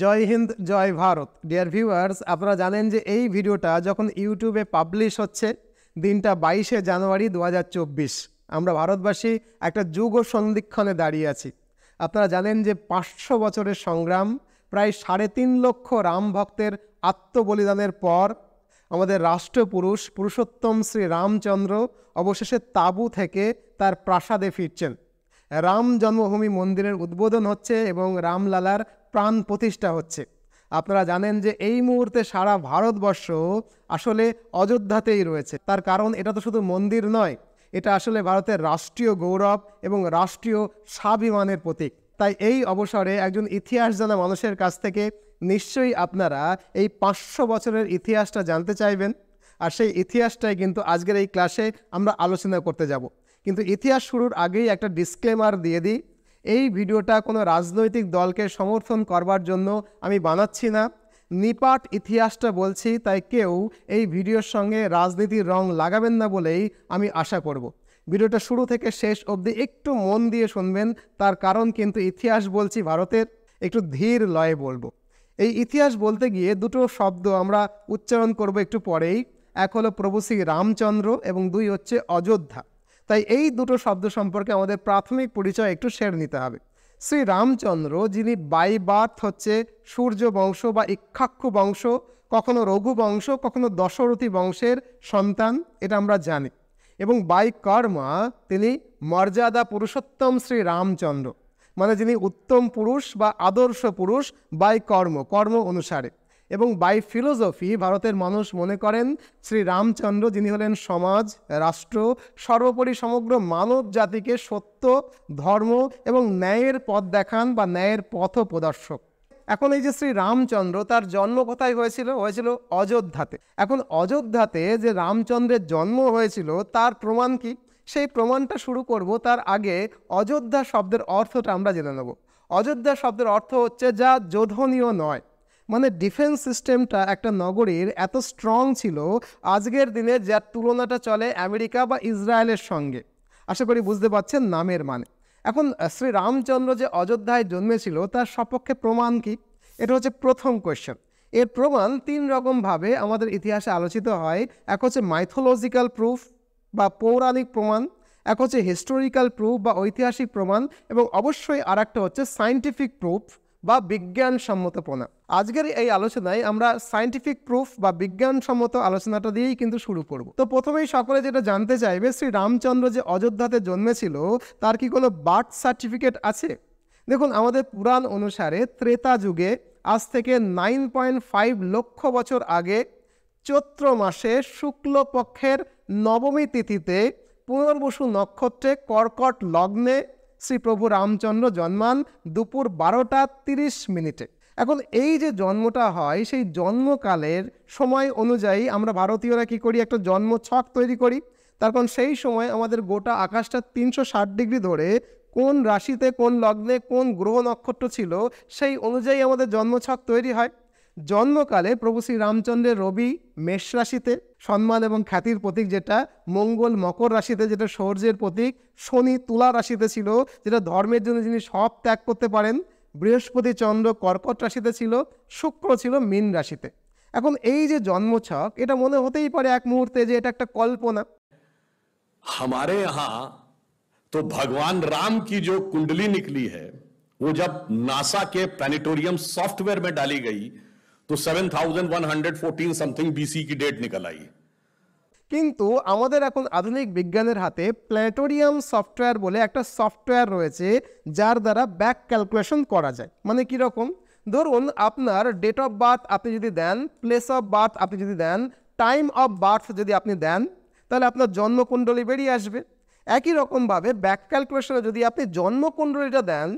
জয় হিন্দ জয় Bharat dear viewers আপনারা জানেন যে এই ভিডিওটা যখন ইউটিউবে পাবলিশ হচ্ছে দিনটা বাইশে জানুয়ারি দু আমরা ভারতবাসী একটা যুগ সন্ধিক্ষণে দাঁড়িয়ে আছি আপনারা জানেন যে পাঁচশো বছরের সংগ্রাম প্রায় সাড়ে তিন লক্ষ রাম ভক্তের আত্মবলিদানের পর আমাদের রাষ্ট্রপুরুষ পুরুষোত্তম শ্রী রামচন্দ্র অবশেষে তাঁবু থেকে তার প্রাসাদে ফিরছেন রাম জন্মভূমি মন্দিরের উদ্বোধন হচ্ছে এবং রামলালার প্রাণ প্রতিষ্ঠা হচ্ছে আপনারা জানেন যে এই মুহূর্তে সারা ভারতবর্ষ আসলে অযোধ্যাতেই রয়েছে তার কারণ এটা তো শুধু মন্দির নয় এটা আসলে ভারতের রাষ্ট্রীয় গৌরব এবং রাষ্ট্রীয় স্বাভিমানের প্রতীক তাই এই অবসরে একজন ইতিহাস জানা মানুষের কাছ থেকে নিশ্চয়ই আপনারা এই পাঁচশো বছরের ইতিহাসটা জানতে চাইবেন আর সেই ইতিহাসটাই কিন্তু আজকের এই ক্লাসে আমরা আলোচনা করতে যাব কিন্তু ইতিহাস শুরুর আগেই একটা ডিসক্লেমার দিয়ে দিই এই ভিডিওটা কোনো রাজনৈতিক দলকে সমর্থন করবার জন্য আমি বানাচ্ছি না নিপাট ইতিহাসটা বলছি তাই কেউ এই ভিডিওর সঙ্গে রাজনীতির রং লাগাবেন না বলেই আমি আশা করব। ভিডিওটা শুরু থেকে শেষ অবধি একটু মন দিয়ে শুনবেন তার কারণ কিন্তু ইতিহাস বলছি ভারতের একটু ধীর লয়ে বলবো এই ইতিহাস বলতে গিয়ে দুটো শব্দ আমরা উচ্চারণ করব একটু পরেই এক হলো প্রভু শ্রী রামচন্দ্র এবং দুই হচ্ছে অযোধ্যা তাই এই দুটো শব্দ সম্পর্কে আমাদের প্রাথমিক পরিচয় একটু শেয়ার নিতে হবে শ্রী রামচন্দ্র যিনি বাই বার্থ হচ্ছে সূর্য বংশ বা ইক্ষাক্ষু বংশ কখনো রঘু বংশ কখনো দশরথী বংশের সন্তান এটা আমরা জানি এবং বাই কর্মা তিনি মর্যাদা পুরুষোত্তম শ্রী রামচন্দ্র মানে যিনি উত্তম পুরুষ বা আদর্শ পুরুষ বাই কর্ম কর্ম অনুসারে এবং বাই ফিলোসফি ভারতের মানুষ মনে করেন শ্রী রামচন্দ্র যিনি হলেন সমাজ রাষ্ট্র সর্বোপরি সমগ্র মানব জাতিকে সত্য ধর্ম এবং ন্যায়ের পথ দেখান বা ন্যায়ের পথ প্রদর্শক এখন এই যে শ্রী রামচন্দ্র তার জন্ম কোথায় হয়েছিল হয়েছিল অযোধ্যাতে এখন অযোধ্যাতে যে রামচন্দ্রের জন্ম হয়েছিল তার প্রমাণ কি সেই প্রমাণটা শুরু করব তার আগে অযোধ্যা শব্দের অর্থটা আমরা জেনে নেব অযোধ্যা শব্দের অর্থ হচ্ছে যা যোধনীয় নয় মানে ডিফেন্স সিস্টেমটা একটা নগরীর এত স্ট্রং ছিল আজকের দিনে যার তুলনাটা চলে আমেরিকা বা ইসরায়েলের সঙ্গে আশা করি বুঝতে পারছেন নামের মানে এখন শ্রী রামচন্দ্র যে অযোধ্যায় জন্মেছিল তার সপক্ষে প্রমাণ কি এটা হচ্ছে প্রথম কোয়েশ্চেন এর প্রমাণ তিন রকমভাবে আমাদের ইতিহাসে আলোচিত হয় এক হচ্ছে মাইথোলজিক্যাল প্রুফ বা পৌরাণিক প্রমাণ এক হচ্ছে হিস্টোরিক্যাল প্রুফ বা ঐতিহাসিক প্রমাণ এবং অবশ্যই আর একটা হচ্ছে সাইন্টিফিক প্রুফ বা বিজ্ঞানসম্মত প্রণা আজকের এই আলোচনায় আমরা সায়েন্টিফিক প্রুফ বা বিজ্ঞানসম্মত আলোচনাটা দিয়েই কিন্তু শুরু করব তো প্রথমেই সকলে যেটা জানতে চাইবে শ্রী রামচন্দ্র যে অযোধ্যাতে জন্মেছিল তার কি কোনো বার্থ সার্টিফিকেট আছে দেখুন আমাদের পুরাণ অনুসারে ত্রেতা যুগে আজ থেকে নাইন পয়েন্ট ফাইভ লক্ষ বছর আগে চৈত্র মাসে শুক্লপক্ষের নবমী তিথিতে পুনর্বসু নক্ষত্রে কর্কট লগ্নে শ্রী প্রভু রামচন্দ্র জন্মান দুপুর বারোটা তিরিশ মিনিটে এখন এই যে জন্মটা হয় সেই জন্মকালের সময় অনুযায়ী আমরা ভারতীয়রা কি করি একটা জন্ম ছক তৈরি করি তার কারণ সেই সময় আমাদের গোটা আকাশটা তিনশো ডিগ্রি ধরে কোন রাশিতে কোন লগ্নে কোন গ্রহ নক্ষত্র ছিল সেই অনুযায়ী আমাদের জন্মছক তৈরি হয় জন্মকালে প্রভু শ্রী রামচন্দ্রের রবি মেষ রাশিতে সম্মান এবং খ্যাতির প্রতীক যেটা মঙ্গল মকর রাশিতে যেটা সৌর্যের প্রতীক শনি তুলা রাশিতে ছিল যেটা ধর্মের জন্য যিনি সব ত্যাগ করতে পারেন বৃহস্পতি চন্দ্র কর্কট রাশিতে ছিল শুক্র ছিল মীন রাশিতে এখন এই যে জন্মছক এটা মনে হতেই পারে এক মুহূর্তে যে এটা একটা কল্পনা हमारे यहाँ तो भगवान राम की जो कुंडली निकली है वो जब नासा के प्लानिटोरियम सॉफ्टवेयर में डाली गई তো সেভেন समथिंग बीसी की डेट निकल आई কিন্তু আমাদের এখন আধুনিক বিজ্ঞানের হাতে প্ল্যাটোরিয়াম সফটওয়্যার বলে একটা সফটওয়্যার রয়েছে যার দ্বারা ব্যাক ক্যালকুলেশন করা যায় মানে কীরকম ধরুন আপনার ডেট অফ বার্থ আপনি যদি দেন প্লেস অফ বার্থ আপনি যদি দেন টাইম অফ বার্থ যদি আপনি দেন তাহলে আপনার জন্মকুণ্ডলী বেরিয়ে আসবে একই রকমভাবে ব্যাক ক্যালকুলেশনে যদি আপনি জন্মকুণ্ডলীটা দেন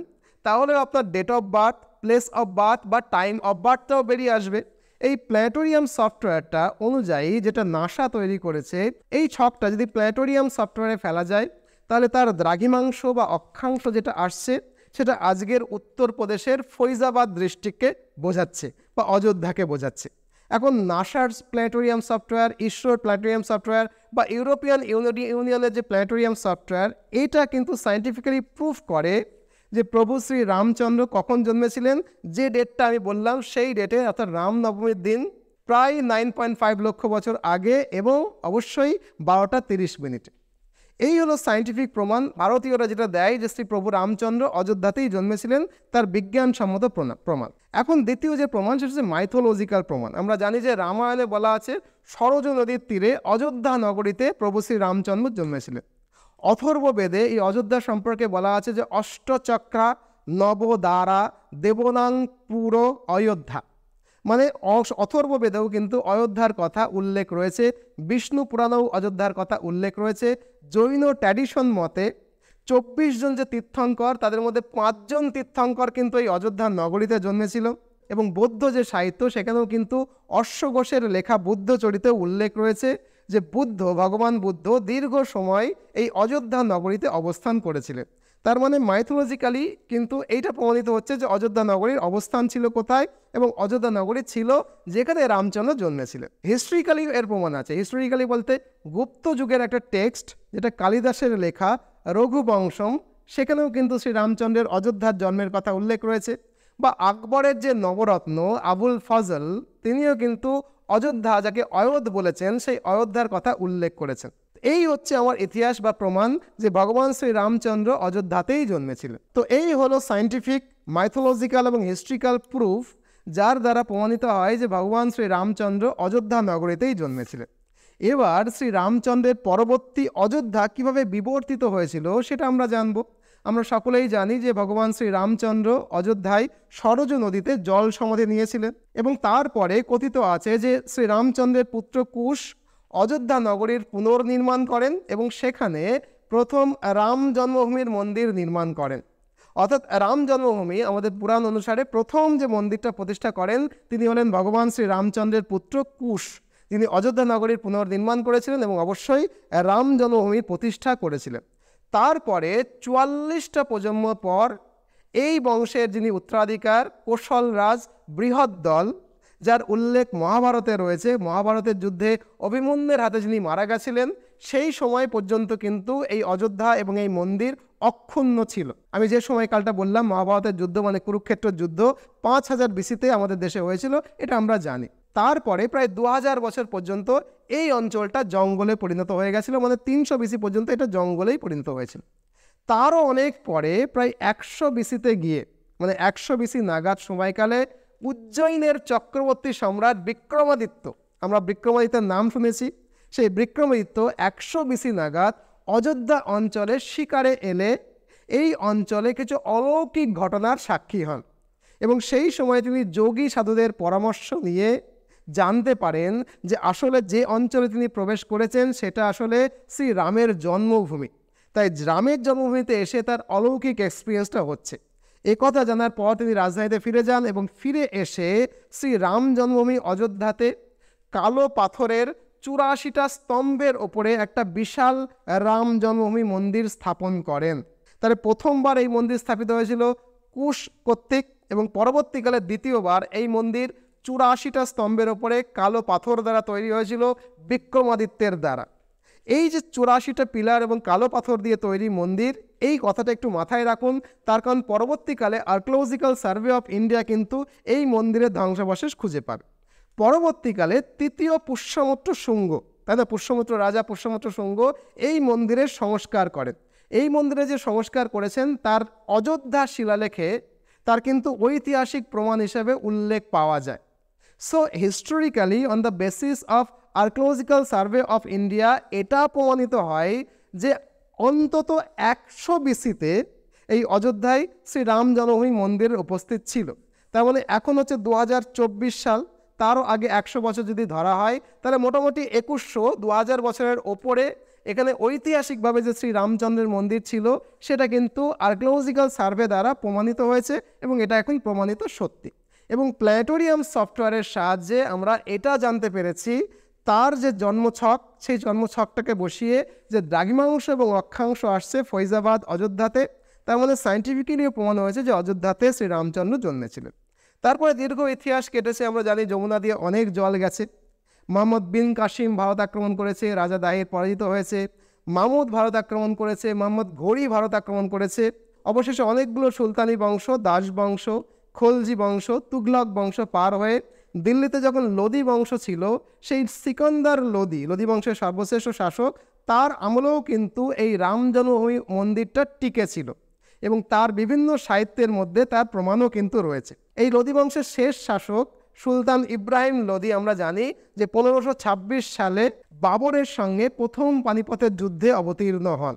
তাহলেও আপনার date of birth place of birth বা টাইম অফ বার্থটাও বেরিয়ে আসবে এই প্ল্যানেটোরিয়াম সফটওয়্যারটা অনুযায়ী যেটা নাসা তৈরি করেছে এই ছকটা যদি প্ল্যানেটোরিয়াম সফটওয়্যারে ফেলা যায় তাহলে তার দ্রাঘিমাংশ বা অক্ষাংশ যেটা আসছে সেটা আজকের উত্তরপ্রদেশের ফৈজাবাদ দৃষ্টিকে বোঝাচ্ছে বা অযোধ্যাকে বোঝাচ্ছে এখন নাসার প্ল্যানেটোরিয়াম সফটওয়্যার ইসরোর প্ল্যানেটোরিয়াম সফটওয়্যার বা ইউরোপিয়ান ইউনিয়নের যে প্ল্যানেটোরিয়াম সফটওয়্যার এটা কিন্তু সায়েন্টিফিক্যালি প্রুফ করে যে প্রভু শ্রী রামচন্দ্র কখন জন্মেছিলেন যে ডেটটা আমি বললাম সেই ডেটে অর্থাৎ রামনবমীর দিন প্রায় নাইন পয়েন্ট ফাইভ লক্ষ বছর আগে এবং অবশ্যই বারোটা তিরিশ মিনিটে এই হলো সায়েন্টিফিক প্রমাণ ভারতীয়রা যেটা দেয় যে শ্রী প্রভু রামচন্দ্র অযোধ্যাতেই জন্মেছিলেন তার বিজ্ঞানসম্মত প্রমাণ এখন দ্বিতীয় যে প্রমাণ সেটা হচ্ছে মাইথোলজিক্যাল প্রমাণ আমরা জানি যে রামায়ণে বলা আছে সরজ নদীর তীরে অযোধ্যা নগরীতে প্রভু শ্রী রামচন্দ্র জন্মেছিলেন অথর্ব বেদে এই অযোধ্যা সম্পর্কে বলা আছে যে অষ্টচক্রা নবদারা দেবনাং অযোধ্যা মানে অথর্ব বেদেও কিন্তু অযোধ্যার কথা উল্লেখ রয়েছে বিষ্ণু পুরাণেও অযোধ্যার কথা উল্লেখ রয়েছে জৈন ট্র্যাডিশন মতে চব্বিশ জন যে তীর্থঙ্কর তাদের মধ্যে পাঁচজন তীর্থঙ্কর কিন্তু এই অযোধ্যার নগরীতে জন্মেছিল এবং বৌদ্ধ যে সাহিত্য সেখানেও কিন্তু অশ্বঘোষের লেখা বুদ্ধ চরিতে উল্লেখ রয়েছে যে বুদ্ধ ভগবান বুদ্ধ দীর্ঘ সময় এই অযোধ্যা নগরীতে অবস্থান করেছিলেন তার মানে মাইথোলজিক্যালি কিন্তু এইটা প্রমাণিত হচ্ছে যে অযোধ্যা নগরীর অবস্থান ছিল কোথায় এবং অযোধ্যা নগরী ছিল যেখানে রামচন্দ্র জন্মেছিলেন হিস্ট্রিক্যালি এর প্রমাণ আছে হিস্ট্রিক্যালি বলতে গুপ্ত যুগের একটা টেক্সট যেটা কালিদাসের লেখা রঘুবংশম সেখানেও কিন্তু শ্রী রামচন্দ্রের অযোধ্যার জন্মের কথা উল্লেখ রয়েছে বা আকবরের যে নবরত্ন আবুল ফজল তিনিও কিন্তু অযোধ্যা যাকে অয়োধ বলেছেন সেই অযোধ্যার কথা উল্লেখ করেছেন এই হচ্ছে আমার ইতিহাস বা প্রমাণ যে ভগবান শ্রী রামচন্দ্র অযোধ্যাতেই জন্মেছিলেন তো এই হলো সায়েন্টিফিক মাইথোলজিক্যাল এবং হিস্ট্রিক্যাল প্রুফ যার দ্বারা প্রমাণিত হয় যে ভগবান শ্রী রামচন্দ্র অযোধ্যা নগরীতেই জন্মেছিলেন এবার শ্রী রামচন্দ্রের পরবর্তী অযোধ্যা কিভাবে বিবর্তিত হয়েছিল সেটা আমরা জানবো আমরা সকলেই জানি যে ভগবান শ্রী রামচন্দ্র অযোধ্যায় সরজ নদীতে জল সমাধি নিয়েছিলেন এবং তারপরে কথিত আছে যে শ্রী রামচন্দ্রের পুত্র কুশ অযোধ্যা নগরীর পুনর্নির্মাণ করেন এবং সেখানে প্রথম রাম জন্মভূমির মন্দির নির্মাণ করেন অর্থাৎ রাম জন্মভূমি আমাদের পুরাণ অনুসারে প্রথম যে মন্দিরটা প্রতিষ্ঠা করেন তিনি হলেন ভগবান শ্রী রামচন্দ্রের পুত্র কুশ তিনি অযোধ্যা নগরীর পুনর্নির্মাণ করেছিলেন এবং অবশ্যই রাম জন্মভূমি প্রতিষ্ঠা করেছিলেন তারপরে চুয়াল্লিশটা প্রজন্ম পর এই বংশের যিনি উত্তরাধিকার কোশলরাজ বৃহৎ দল যার উল্লেখ মহাভারতে রয়েছে মহাভারতের যুদ্ধে অভিমন্যের হাতে যিনি মারা গেছিলেন সেই সময় পর্যন্ত কিন্তু এই অযোধ্যা এবং এই মন্দির অক্ষুণ্ণ ছিল আমি যে সময়কালটা বললাম মহাভারতের যুদ্ধ মানে কুরুক্ষেত্র যুদ্ধ পাঁচ হাজার বিসিতে আমাদের দেশে হয়েছিল এটা আমরা জানি তারপরে প্রায় দু হাজার বছর পর্যন্ত এই অঞ্চলটা জঙ্গলে পরিণত হয়ে গেছিলো মানে তিনশো বিসি পর্যন্ত এটা জঙ্গলেই পরিণত হয়েছিল তারও অনেক পরে প্রায় একশো বিসিতে গিয়ে মানে একশো বিসি নাগাদ সময়কালে উজ্জয়িনের চক্রবর্তী সম্রাট বিক্রমাদিত্য আমরা বিক্রমাদিত্যের নাম শুনেছি সেই বিক্রমাদিত্য একশো বিসি নাগাদ অযোধ্যা অঞ্চলে শিকারে এলে এই অঞ্চলে কিছু অলৌকিক ঘটনার সাক্ষী হন এবং সেই সময় তিনি যোগী সাধুদের পরামর্শ নিয়ে জানতে পারেন যে আসলে যে অঞ্চলে তিনি প্রবেশ করেছেন সেটা আসলে শ্রীরামের জন্মভূমি তাই রামের জন্মভূমিতে এসে তার অলৌকিক এক্সপিরিয়েন্সটা হচ্ছে কথা জানার পর তিনি রাজধানীতে ফিরে যান এবং ফিরে এসে শ্রীরাম জন্মভূমি অযোধ্যাতে কালো পাথরের চুরাশিটা স্তম্ভের ওপরে একটা বিশাল রাম জন্মভূমি মন্দির স্থাপন করেন তাহলে প্রথমবার এই মন্দির স্থাপিত হয়েছিল কুশ কর্তৃক এবং পরবর্তীকালে দ্বিতীয়বার এই মন্দির চুরাশিটা স্তম্ভের ওপরে কালো পাথর দ্বারা তৈরি হয়েছিল বিক্রমাদিত্যের দ্বারা এই যে চুরাশিটা পিলার এবং কালো পাথর দিয়ে তৈরি মন্দির এই কথাটা একটু মাথায় রাখুন তার কারণ পরবর্তীকালে আর্কোলজিক্যাল সার্ভে অফ ইন্ডিয়া কিন্তু এই মন্দিরের ধ্বংসাবশেষ খুঁজে পাবে পরবর্তীকালে তৃতীয় পুষ্যমত্র শুঙ্গ তাই না পুষ্যমত্র রাজা পুষ্যমত্র শুঙ্গ এই মন্দিরের সংস্কার করেন এই মন্দিরে যে সংস্কার করেছেন তার অযোধ্যা শিলালেখে তার কিন্তু ঐতিহাসিক প্রমাণ হিসেবে উল্লেখ পাওয়া যায় so historically on the basis of archaeological survey of India এটা প্রমাণিত হয় যে অন্তত একশো বিসিতে এই অযোধ্যায় শ্রী রাম জন্মভূমি মন্দিরের উপস্থিত ছিল তার মানে এখন হচ্ছে দু সাল তারও আগে একশো বছর যদি ধরা হয় তাহলে মোটামুটি একুশশো দু হাজার বছরের ওপরে এখানে ঐতিহাসিকভাবে যে শ্রী রামচন্দ্রের মন্দির ছিল সেটা কিন্তু আর্কিওলজিক্যাল সার্ভে দ্বারা প্রমাণিত হয়েছে এবং এটা এখন প্রমাণিত সত্যি এবং প্ল্যানেটোরিয়াম সফটওয়্যারের সাহায্যে আমরা এটা জানতে পেরেছি তার যে জন্মছক সেই জন্মছকটাকে বসিয়ে যে দ্রাঘিমাংশ এবং অক্ষাংশ আসছে ফৈজাবাদ অযোধ্যাতে তার মধ্যে মানে সাইন্টিফিক্যালিও প্রমাণ হয়েছে যে অযোধ্যাতে শ্রীরামচন্দ্র জন্মেছিলেন তারপরে দীর্ঘ ইতিহাস কেটেছে আমরা জানি যমুনা দিয়ে অনেক জল গেছে মোহাম্মদ বিন কাসিম ভারত আক্রমণ করেছে রাজা দায়ের পরাজিত হয়েছে মামুদ ভারত আক্রমণ করেছে মোহাম্মদ ঘড়ি ভারত আক্রমণ করেছে অবশেষে অনেকগুলো সুলতানি বংশ দাস বংশ খলজি বংশ তুগলক বংশ পার হয়ে দিল্লিতে যখন লোদি বংশ ছিল সেই সিকন্দার লোদি লোদি বংশের সর্বশ্রেষ্ঠ শাসক তার আমলেও কিন্তু এই রাম জন্মভূমি মন্দিরটা টিকে ছিল এবং তার বিভিন্ন সাহিত্যের মধ্যে তার প্রমাণও কিন্তু রয়েছে এই লোদি বংশের শেষ শাসক সুলতান ইব্রাহিম লোদি আমরা জানি যে পনেরোশো সালে বাবরের সঙ্গে প্রথম পানিপথের যুদ্ধে অবতীর্ণ হন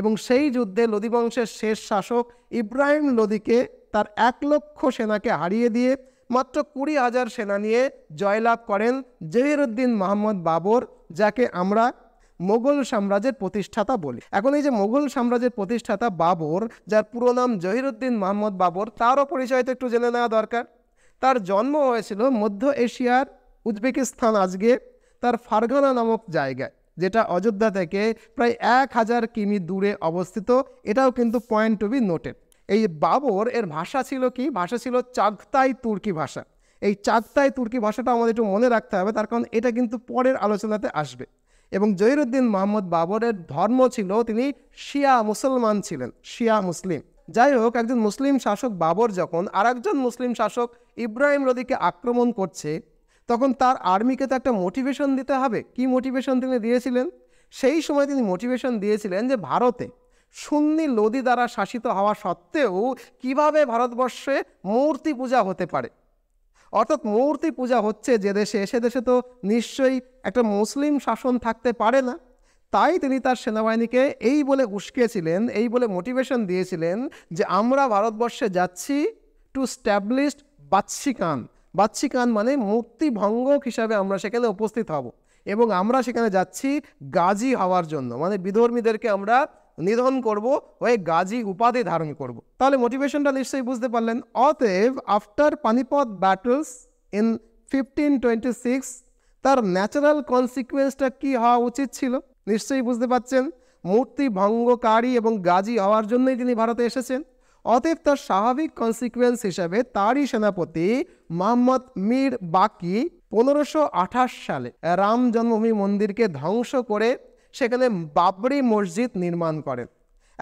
এবং সেই যুদ্ধে লোদি বংশের শেষ শাসক ইব্রাহিম লোদিকে তার এক লক্ষ সেনাকে হারিয়ে দিয়ে মাত্র কুড়ি হাজার সেনা নিয়ে জয়লাভ করেন উদ্দিন মোহাম্মদ বাবর যাকে আমরা মোগল সাম্রাজ্যের প্রতিষ্ঠাতা বলি এখন এই যে মোগল সাম্রাজ্যের প্রতিষ্ঠাতা বাবর যার পুরো নাম জহিরুদ্দিন মোহাম্মদ বাবর তারও পরিচয় তো একটু জেনে নেওয়া দরকার তার জন্ম হয়েছিল মধ্য এশিয়ার উজবেকিস্তান আজকে তার ফারগানা নামক জায়গায় যেটা অযোধ্যা থেকে প্রায় এক হাজার কিমি দূরে অবস্থিত এটাও কিন্তু পয়েন্ট টু বি নোটেড এই বাবর এর ভাষা ছিল কি ভাষা ছিল চাগতাই তুর্কি ভাষা এই চাগতাই তুর্কি ভাষাটা আমাদের একটু মনে রাখতে হবে তার কারণ এটা কিন্তু পরের আলোচনাতে আসবে এবং জহিরুদ্দিন মোহাম্মদ বাবরের ধর্ম ছিল তিনি শিয়া মুসলমান ছিলেন শিয়া মুসলিম যাই হোক একজন মুসলিম শাসক বাবর যখন আর একজন মুসলিম শাসক ইব্রাহিম লোদিকে আক্রমণ করছে তখন তার আর্মিকে তো একটা মোটিভেশন দিতে হবে কি মোটিভেশন তিনি দিয়েছিলেন সেই সময় তিনি মোটিভেশন দিয়েছিলেন যে ভারতে সুন্নি লোদি দ্বারা শাসিত হওয়া সত্ত্বেও কিভাবে ভারতবর্ষে মূর্তি পূজা হতে পারে অর্থাৎ মূর্তি পূজা হচ্ছে যে দেশে এসে দেশে তো নিশ্চয়ই একটা মুসলিম শাসন থাকতে পারে না তাই তিনি তার সেনাবাহিনীকে এই বলে উস্কিয়েছিলেন এই বলে মোটিভেশন দিয়েছিলেন যে আমরা ভারতবর্ষে যাচ্ছি টু স্ট্যাবলিশড বাচ্ছিকান বাচ্ছিকান মানে ভঙ্গ হিসাবে আমরা সেখানে উপস্থিত হব এবং আমরা সেখানে যাচ্ছি গাজী হওয়ার জন্য মানে বিধর্মীদেরকে আমরা নিধন করব ওই গাজী উপাধি ধারণ করব। তাহলে মোটিভেশনটা নিশ্চয়ই বুঝতে পারলেন অতএব after Panipat battles in fifteen twenty six তার ন্যাচারাল কনসিকুয়েন্সটা কি হওয়া উচিত ছিল নিশ্চয়ই বুঝতে পাচ্ছেন মূর্তি ভঙ্গকারী এবং গাজী হওয়ার জন্যই তিনি ভারতে এসেছেন অতএব তার স্বাভাবিক কনসিকুয়েন্স হিসাবে তারই সেনাপতি মোহাম্মদ মীর বাকি পনেরোশো সালে রাম জন্মভূমি মন্দিরকে ধ্বংস করে সেখানে বাবরি মসজিদ নির্মাণ করেন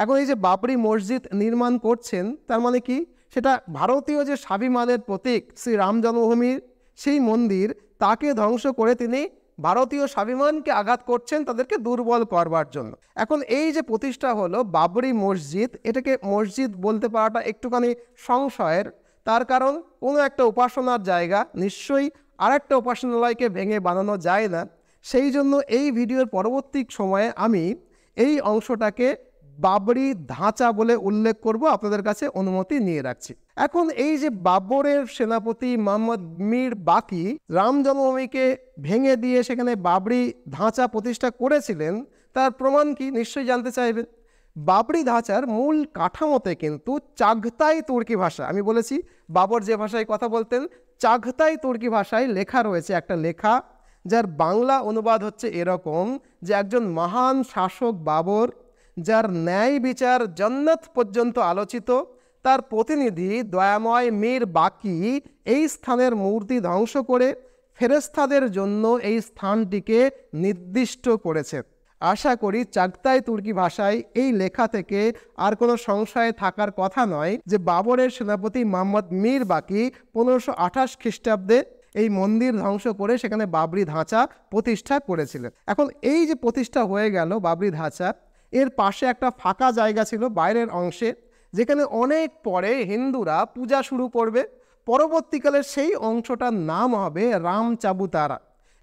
এখন এই যে বাবরি মসজিদ নির্মাণ করছেন তার মানে কি সেটা ভারতীয় যে স্বাভিমানের প্রতীক শ্রী রাম জন্মভূমির সেই মন্দির তাকে ধ্বংস করে তিনি ভারতীয় স্বাভিমানকে আঘাত করছেন তাদেরকে দুর্বল করবার জন্য এখন এই যে প্রতিষ্ঠা হলো বাবরি মসজিদ এটাকে মসজিদ বলতে পারাটা একটুখানি সংশয়ের তার কারণ কোনো একটা উপাসনার জায়গা নিশ্চয়ই আর একটা উপাসনালয়কে ভেঙে বানানো যায় না সেই জন্য এই ভিডিওর পরবর্তী সময়ে আমি এই অংশটাকে বাবরি ধাঁচা বলে উল্লেখ করব আপনাদের কাছে অনুমতি নিয়ে রাখছি এখন এই যে বাবরের সেনাপতি মোহাম্মদ মীর বাকি রাম জন্মভূমিকে ভেঙে দিয়ে সেখানে বাবরি ধাঁচা প্রতিষ্ঠা করেছিলেন তার প্রমাণ কি নিশ্চয়ই জানতে চাইবেন বাবরি ধাঁচার মূল কাঠামোতে কিন্তু চাগতাই তুর্কি ভাষা আমি বলেছি বাবর যে ভাষায় কথা বলতেন চাগতাই তুর্কি ভাষায় লেখা রয়েছে একটা লেখা যার বাংলা অনুবাদ হচ্ছে এরকম যে একজন মহান শাসক বাবর যার ন্যায় বিচার জন্নত পর্যন্ত আলোচিত তার প্রতিনিধি দয়াময় মীর বাকি এই স্থানের মূর্তি ধ্বংস করে ফেরেস্তাদের জন্য এই স্থানটিকে নির্দিষ্ট করেছে আশা করি চাকতাই তুর্কি ভাষায় এই লেখা থেকে আর কোনো সংশয়ে থাকার কথা নয় যে বাবরের সেনাপতি মোহাম্মদ মীর বাকি পনেরোশো আঠাশ খ্রিস্টাব্দে এই মন্দির ধ্বংস করে সেখানে বাবরি ধাঁচা প্রতিষ্ঠা করেছিলেন এখন এই যে প্রতিষ্ঠা হয়ে গেল বাবরি ধাঁচা এর পাশে একটা ফাঁকা জায়গা ছিল বাইরের অংশে যেখানে অনেক পরে হিন্দুরা পূজা শুরু করবে পরবর্তীকালে সেই অংশটার নাম হবে রাম চাবুতারা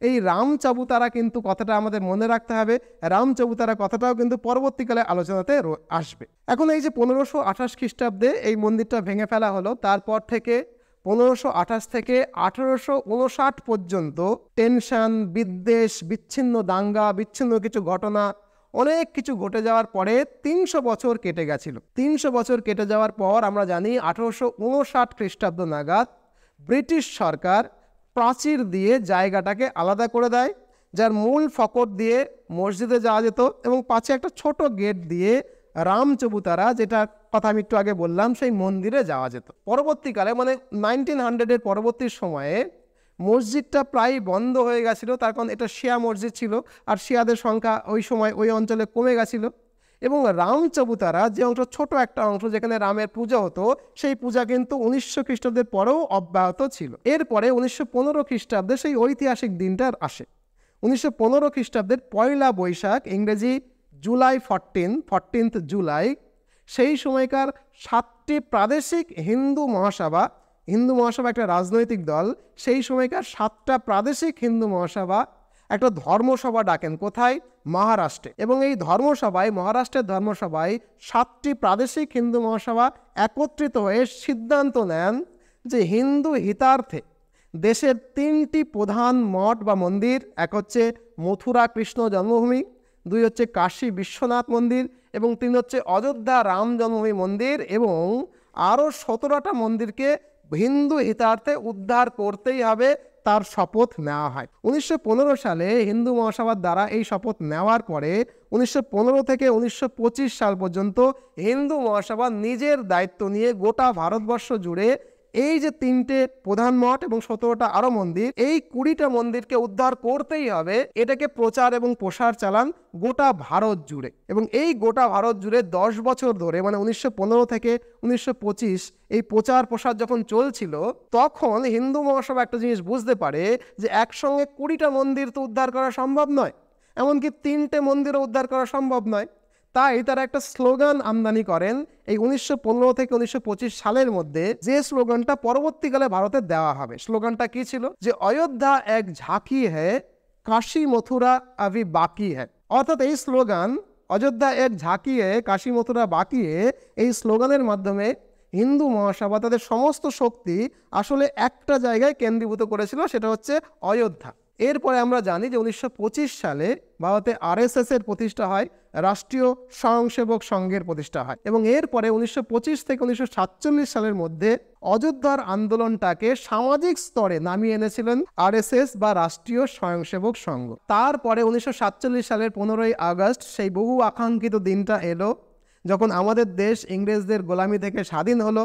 এই রাম চাবুতারা কিন্তু কথাটা আমাদের মনে রাখতে হবে রাম চাবুতারা কথাটাও কিন্তু পরবর্তীকালে আলোচনাতে আসবে এখন এই যে পনেরোশো আঠাশ খ্রিস্টাব্দে এই মন্দিরটা ভেঙে ফেলা হলো তারপর থেকে পনেরোশো আঠাশ থেকে আঠেরোশো উনষাট পর্যন্ত টেনশন বিদ্বেষ বিচ্ছিন্ন দাঙ্গা বিচ্ছিন্ন কিছু ঘটনা অনেক কিছু ঘটে যাওয়ার পরে তিনশো বছর কেটে গেছিল তিনশো বছর কেটে যাওয়ার পর আমরা জানি আঠেরোশো উনষাট খ্রিস্টাব্দ নাগাদ ব্রিটিশ সরকার প্রাচীর দিয়ে জায়গাটাকে আলাদা করে দেয় যার মূল ফকর দিয়ে মসজিদে যাওয়া যেত এবং পাশে একটা ছোট গেট দিয়ে রামচবুতারা যেটা কথা আমি একটু আগে বললাম সেই মন্দিরে যাওয়া যেত পরবর্তীকালে মানে নাইনটিন হান্ড্রেডের পরবর্তী সময়ে মসজিদটা প্রায় বন্ধ হয়ে গেছিলো তার কারণ এটা শিয়া মসজিদ ছিল আর শিয়াদের সংখ্যা ওই সময় ওই অঞ্চলে কমে গেছিলো এবং রাম চবুতারা যে অংশ ছোট একটা অংশ যেখানে রামের পূজা হতো সেই পূজা কিন্তু উনিশশো খ্রিস্টাব্দের পরেও অব্যাহত ছিল এরপরে উনিশশো পনেরো খ্রিস্টাব্দে সেই ঐতিহাসিক দিনটার আসে উনিশশো পনেরো খ্রিস্টাব্দের পয়লা বৈশাখ ইংরেজি জুলাই ফরটিন ফরটিন্থ জুলাই সেই সময়কার সাতটি প্রাদেশিক হিন্দু মহাসভা হিন্দু মহাসভা একটা রাজনৈতিক দল সেই সময়কার সাতটা প্রাদেশিক হিন্দু মহাসভা একটা ধর্মসভা ডাকেন কোথায় মহারাষ্ট্রে এবং এই ধর্মসভায় মহারাষ্ট্রের ধর্মসভায় সাতটি প্রাদেশিক হিন্দু মহাসভা একত্রিত হয়ে সিদ্ধান্ত নেন যে হিন্দু হিতার্থে দেশের তিনটি প্রধান মঠ বা মন্দির এক হচ্ছে মথুরা কৃষ্ণ জন্মভূমি দুই হচ্ছে কাশী বিশ্বনাথ মন্দির এবং তিনি হচ্ছে অযোধ্যা রাম জন্মভূমি মন্দির এবং আরও সতেরোটা মন্দিরকে হিন্দু হিতার্থে উদ্ধার করতেই হবে তার শপথ নেওয়া হয় উনিশশো সালে হিন্দু মহাসভার দ্বারা এই শপথ নেওয়ার পরে উনিশশো থেকে উনিশশো সাল পর্যন্ত হিন্দু মহাসভা নিজের দায়িত্ব নিয়ে গোটা ভারতবর্ষ জুড়ে এই যে তিনটে প্রধান মঠ এবং সতেরোটা আরো মন্দির এই কুড়িটা মন্দিরকে উদ্ধার করতেই হবে এটাকে প্রচার এবং প্রসার চালান গোটা ভারত জুড়ে এবং এই গোটা ভারত জুড়ে দশ বছর ধরে মানে উনিশশো থেকে উনিশশো এই প্রচার প্রসার যখন চলছিল তখন হিন্দু মহাসভা একটা জিনিস বুঝতে পারে যে একসঙ্গে কুড়িটা মন্দির তো উদ্ধার করা সম্ভব নয় এমনকি তিনটে মন্দিরও উদ্ধার করা সম্ভব নয় তাই তারা একটা স্লোগান আমদানি করেন এই উনিশশো থেকে উনিশশো সালের মধ্যে যে স্লোগানটা পরবর্তীকালে ভারতে দেওয়া হবে স্লোগানটা কি ছিল যে অযোধ্যা এক ঝাঁকি হে কাশি মথুরা আভি বাকি হ্যায় অর্থাৎ এই স্লোগান অযোধ্যা এক ঝাঁকিয়ে কাশি মথুরা বাকিয়ে এই স্লোগানের মাধ্যমে হিন্দু মহাসভা তাদের সমস্ত শক্তি আসলে একটা জায়গায় কেন্দ্রীভূত করেছিল সেটা হচ্ছে অযোধ্যা এরপরে আমরা জানি যে উনিশশো সালে ভারতে আরএসএসের এর প্রতিষ্ঠা হয় রাষ্ট্রীয় স্বয়ংসেবক সংঘের প্রতিষ্ঠা হয় এবং এরপরে উনিশশো থেকে উনিশশো সালের মধ্যে অযোধ্যার আন্দোলনটাকে সামাজিক স্তরে নামিয়ে এনেছিলেন আরএসএস বা রাষ্ট্রীয় স্বয়ংসেবক সংঘ তারপরে উনিশশো সালের পনেরোই আগস্ট সেই বহু আকাঙ্ক্ষিত দিনটা এলো যখন আমাদের দেশ ইংরেজদের গোলামি থেকে স্বাধীন হলো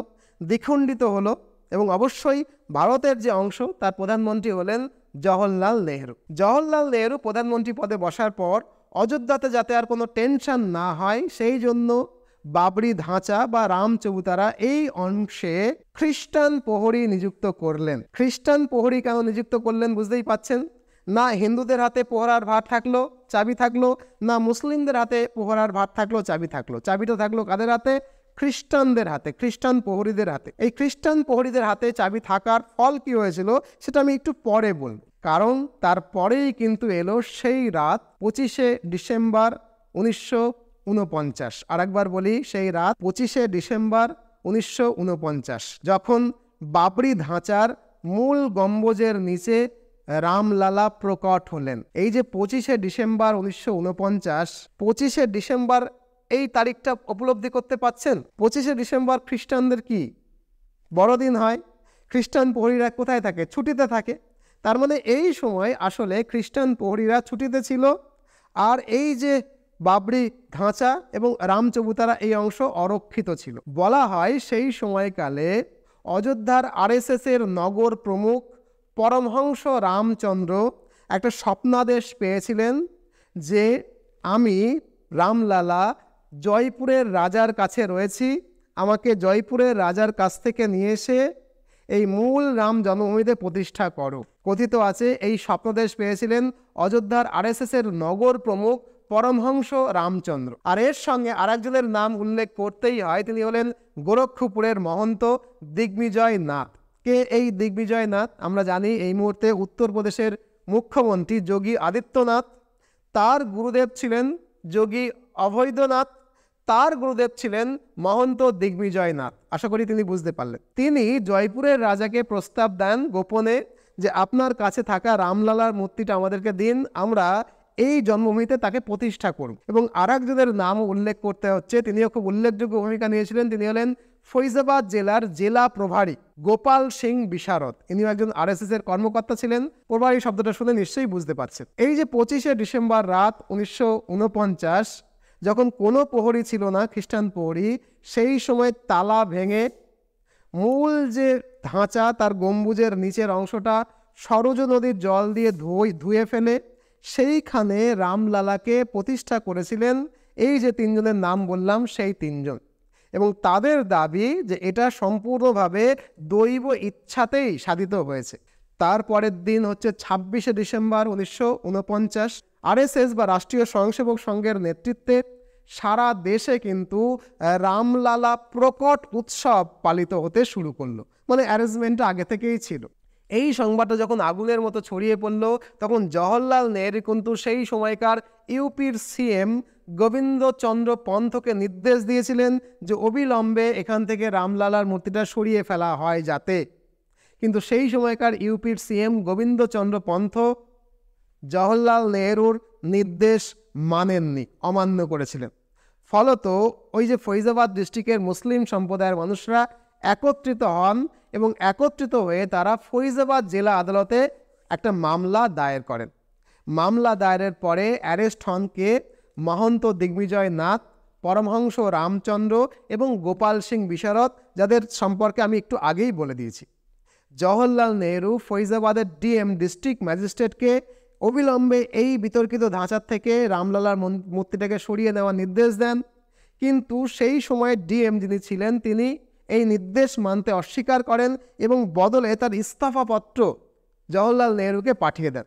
দ্বিখণ্ডিত হলো এবং অবশ্যই ভারতের যে অংশ তার প্রধানমন্ত্রী হলেন জওহরলাল নেহরু জওহরলাল নেহরু প্রধানমন্ত্রী পদে বসার পর অযোধ্যাতে যাতে আর কোনো টেনশন না হয় সেই জন্য বাবরি ধাঁচা বা রামচবুতারা এই অংশে খ্রিস্টান প্রহরী নিযুক্ত করলেন খ্রিস্টান প্রহরী কেন নিযুক্ত করলেন বুঝতেই পাচ্ছেন না হিন্দুদের হাতে পোহরার ভার থাকলো চাবি থাকলো না মুসলিমদের হাতে পোহরার ভার থাকলো চাবি থাকলো চাবিটা থাকলো কাদের হাতে খ্রিস্টানদের হাতে খ্রিস্টান প্রহরীদের হাতে এই খ্রিস্টান প্রহরীদের হাতে চাবি থাকার ফল কি হয়েছিল সেটা আমি একটু পরে বলব কারণ তারপরেই কিন্তু এলো সেই রাত পঁচিশে ডিসেম্বর উনিশশো উনপঞ্চাশ আর বলি সেই রাত পঁচিশে ডিসেম্বর উনিশশো উনপঞ্চাশ যখন বাবরি ধাঁচার মূল গম্বজের নিচে রামলালা প্রকট হলেন এই যে পঁচিশে ডিসেম্বর উনিশশো উনপঞ্চাশ পঁচিশে ডিসেম্বর এই তারিখটা উপলব্ধি করতে পাচ্ছেন পঁচিশে ডিসেম্বর খ্রিস্টানদের কি বড়দিন হয় খ্রিস্টান প্রহরীরা কোথায় থাকে ছুটিতে থাকে তার মানে এই সময় আসলে খ্রিস্টান প্রহরীরা ছুটিতে ছিল আর এই যে বাবরি ধাঁচা এবং রামচবুতারা এই অংশ অরক্ষিত ছিল বলা হয় সেই সময়কালে অযোধ্যার আরএসএসের নগর প্রমুখ পরমহংস রামচন্দ্র একটা স্বপ্নাদেশ পেয়েছিলেন যে আমি রামলালা জয়পুরের রাজার কাছে রয়েছি আমাকে জয়পুরের রাজার কাছ থেকে নিয়ে এসে এই মূল রাম জন্মভূমিতে প্রতিষ্ঠা করো কথিত আছে এই স্বপ্নদেশ পেয়েছিলেন অযোধ্যার আরএসএসের নগর প্রমুখ পরমহংস রামচন্দ্র আর এর সঙ্গে আরেকজনের নাম উল্লেখ করতেই হয় তিনি হলেন গোরক্ষপুরের মহন্ত দিগ্বিজয় নাথ কে এই দিগ্বিজয় নাথ আমরা জানি এই মুহূর্তে উত্তরপ্রদেশের মুখ্যমন্ত্রী যোগী আদিত্যনাথ তার গুরুদেব ছিলেন যোগী অবৈধনাথ তার গুরুদেব ছিলেন মহন্ত দিগ্বিজয়নাথ আশা করি তিনি বুঝতে পারলেন তিনি জয়পুরের রাজাকে প্রস্তাব দেন গোপনে যে আপনার কাছে থাকা রামলালার মূর্তিটা আমাদেরকে দিন আমরা এই জন্মভূমিতে তাকে প্রতিষ্ঠা করব এবং আর একজনের নাম উল্লেখ করতে হচ্ছে তিনিও খুব উল্লেখযোগ্য ভূমিকা নিয়েছিলেন তিনি হলেন ফৈজাবাদ জেলার জেলা প্রভারী গোপাল সিং বিশারদ ইনিও একজন আর এর কর্মকর্তা ছিলেন প্রভারী শব্দটা শুনে নিশ্চয়ই বুঝতে পারছেন এই যে পঁচিশে ডিসেম্বর রাত উনিশশো যখন কোনো প্রহরী ছিল না খ্রিস্টান প্রহরী সেই সময় তালা ভেঙে মূল যে ধাঁচা তার গম্বুজের নিচের অংশটা সরোজ নদীর জল দিয়ে ধুই ধুয়ে ফেলে সেইখানে রামলালাকে প্রতিষ্ঠা করেছিলেন এই যে তিনজনের নাম বললাম সেই তিনজন এবং তাদের দাবি যে এটা সম্পূর্ণভাবে দৈব ইচ্ছাতেই সাধিত হয়েছে তারপরের দিন হচ্ছে ছাব্বিশে ডিসেম্বর উনিশশো আরএসএস বা রাষ্ট্রীয় স্বয়ংসেবক সংঘের নেতৃত্বে সারা দেশে কিন্তু রামলালা প্রকট উৎসব পালিত হতে শুরু করলো মানে অ্যারেঞ্জমেন্টটা আগে থেকেই ছিল এই সংবাদটা যখন আগুনের মতো ছড়িয়ে পড়ল তখন জওহরলাল নেহরু কিন্তু সেই সময়কার ইউপির সিএম গোবিন্দচন্দ্র পন্থকে নির্দেশ দিয়েছিলেন যে অবিলম্বে এখান থেকে রামলালার মূর্তিটা সরিয়ে ফেলা হয় যাতে কিন্তু সেই সময়কার ইউপির সিএম গোবিন্দচন্দ্র পন্থ জওহরলাল নেহরুর নির্দেশ মানেননি অমান্য করেছিলেন ফলত ওই যে ফৈজাবাদ ডিস্ট্রিক্টের মুসলিম সম্প্রদায়ের মানুষরা একত্রিত হন এবং একত্রিত হয়ে তারা ফৈজাবাদ জেলা আদালতে একটা মামলা দায়ের করেন মামলা দায়েরের পরে অ্যারেস্ট হন কে মহন্ত দিগ্বিজয় নাথ পরমহংস রামচন্দ্র এবং গোপাল সিং বিশারদ যাদের সম্পর্কে আমি একটু আগেই বলে দিয়েছি জওহরলাল নেহরু ফৈজাবাদের ডিএম ডিস্ট্রিক্ট ম্যাজিস্ট্রেটকে অবিলম্বে এই বিতর্কিত ধাঁচার থেকে রামলালার মূর্তিটাকে সরিয়ে দেওয়ার নির্দেশ দেন কিন্তু সেই সময় ডিএম যিনি ছিলেন তিনি এই নির্দেশ মানতে অস্বীকার করেন এবং বদলে তার ইস্তফাপত্র জওহরলাল নেহরুকে পাঠিয়ে দেন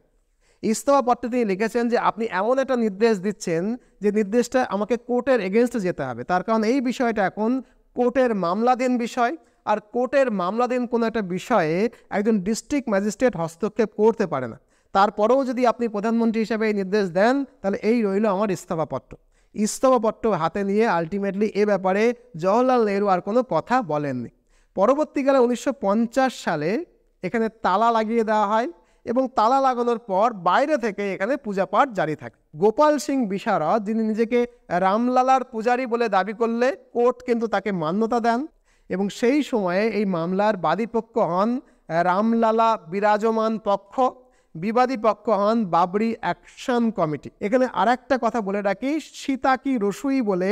ইস্তফাপত্রে তিনি লিখেছেন যে আপনি এমন একটা নির্দেশ দিচ্ছেন যে নির্দেশটা আমাকে কোর্টের এগেনস্টে যেতে হবে তার কারণ এই বিষয়টা এখন কোর্টের মামলাধীন বিষয় আর কোর্টের মামলাধীন কোনো একটা বিষয়ে একজন ডিস্ট্রিক্ট ম্যাজিস্ট্রেট হস্তক্ষেপ করতে পারে না তারপরেও যদি আপনি প্রধানমন্ত্রী হিসাবে এই নির্দেশ দেন তাহলে এই রইল আমার ইস্তফাপত্র ইস্তফাপত্র হাতে নিয়ে আলটিমেটলি এ ব্যাপারে জওহরলাল নেহরু আর কোনো কথা বলেননি পরবর্তীকালে উনিশশো সালে এখানে তালা লাগিয়ে দেওয়া হয় এবং তালা লাগানোর পর বাইরে থেকে এখানে পূজা পাঠ জারি থাকে গোপাল সিং বিশারদ যিনি নিজেকে রামলালার পূজারী বলে দাবি করলে কোর্ট কিন্তু তাকে মান্যতা দেন এবং সেই সময়ে এই মামলার বাদীপক্ষ হন রামলালা বিরাজমান পক্ষ বিবাদী পক্ষ হন বাবরি অ্যাকশন কমিটি এখানে আর একটা কথা বলে রাখি সীতাকি রসুই বলে